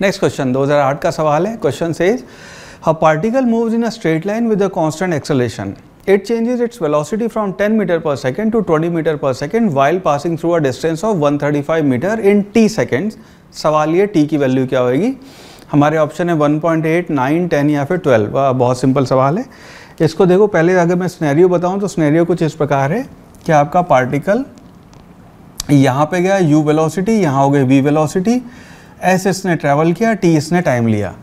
next question 2008 का सवाल है question says a particle moves in a straight line with a constant acceleration it changes its velocity from 10 metre per second to 20 metre per second while passing through a distance of 135 metre in T seconds सवाल ये T की value क्या होगी हमारे option है 1.8, 9, 10 या फिर 12 बहुत सिंपल सवाल है इसको देखो पहले अगर मैं स्नैरियो बताऊँ तो स्नैरियो कुछ इस प्रकार है कि आपका पार्टिकल यहाँ पे गया यू वेलोसिटी यहाँ हो गई वी वेलोसिटी एस इसने ट्रैवल किया टी इसने टाइम लिया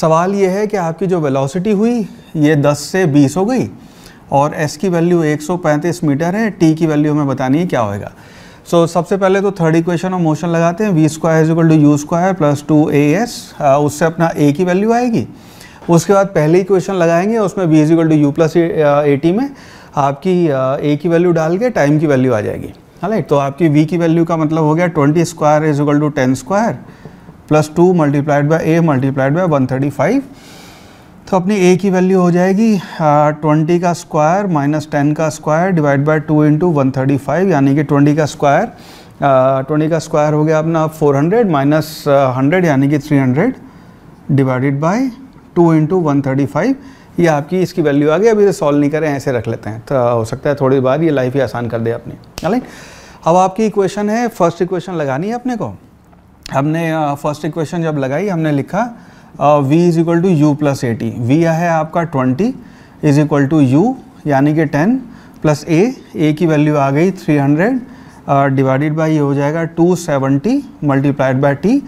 सवाल ये है कि आपकी जो वेलोसिटी हुई ये 10 से 20 हो गई और एस की वैल्यू 135 मीटर है टी की वैल्यू हमें बतानी है क्या होएगा सो so, सबसे पहले तो थर्ड इक्वेशन ऑफ मोशन लगाते हैं V square is equal to U square plus two A S उससे अपना ए की वैल्यू आएगी उसके बाद पहले इक्वेशन लगाएंगे उसमें V is equal to U plus A T में आपकी ए की वैल्यू डाल के टाइम की वैल्यू आ जाएगी है तो आपकी वी की वैल्यू का मतलब हो गया twenty square is equal to ten square plus two multiplied by A multiplied by one thirty five तो अपनी ए की वैल्यू हो जाएगी ट्वेंटी का स्क्वायर माइनस टेन का square divide by two into one thirty five यानी कि ट्वेंटी का स्क्वायर ट्वेंटी का स्क्वायर हो गया अपना फोर हंड्रेड माइनस हंड्रेड यानी कि three hundred divided by two into one thirty five ये आपकी इसकी वैल्यू आ गई अभी सॉल्व नहीं करें ऐसे रख लेते हैं तो हो सकता है थोड़ी बार ये लाइफ ही आसान कर दे अपनी अब आपकी इक्वेशन है फर्स्ट इक्वेशन लगानी है अपने को हमने फर्स्ट इक्वेशन जब लगाई हमने लिखा V is equal to U plus A T V है आपका twenty is equal to U यानी कि टेन प्लस ए ए की वैल्यू आ गई थ्री हंड्रेड डिवाइडेड बाई ये हो जाएगा two seventy multiplied by T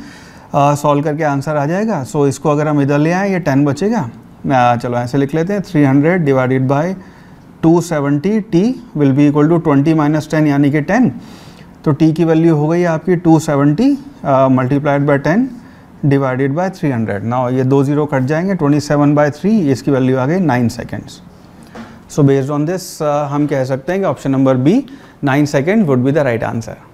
solve करके आंसर आ जाएगा सो so, इसको अगर हम इधर ले आए ये टेन बचेगा आ, चलो ऐसे लिख लेते हैं three hundred divided by two seventy T will be equal to twenty minus ten यानी कि टेन तो t की वैल्यू हो गई आपकी 270 seventy multiplied by ten divided by 300 hundred ना ये दो जीरो कट जाएंगे 27 सेवन बाई थ्री इसकी वैल्यू आ गई 9 seconds so based on this हम कह सकते हैं कि option number B 9 second would be the right answer